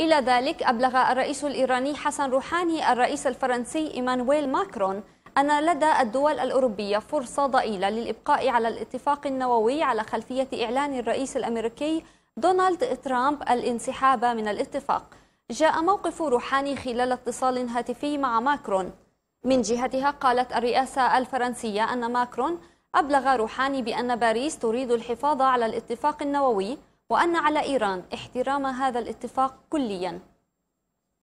إلى ذلك أبلغ الرئيس الإيراني حسن روحاني الرئيس الفرنسي إيمانويل ماكرون أن لدى الدول الأوروبية فرصة ضئيلة للإبقاء على الاتفاق النووي على خلفية إعلان الرئيس الأمريكي دونالد ترامب الانسحاب من الاتفاق جاء موقف روحاني خلال اتصال هاتفي مع ماكرون من جهتها قالت الرئاسة الفرنسية أن ماكرون أبلغ روحاني بأن باريس تريد الحفاظ على الاتفاق النووي وأن على إيران احترام هذا الاتفاق كليا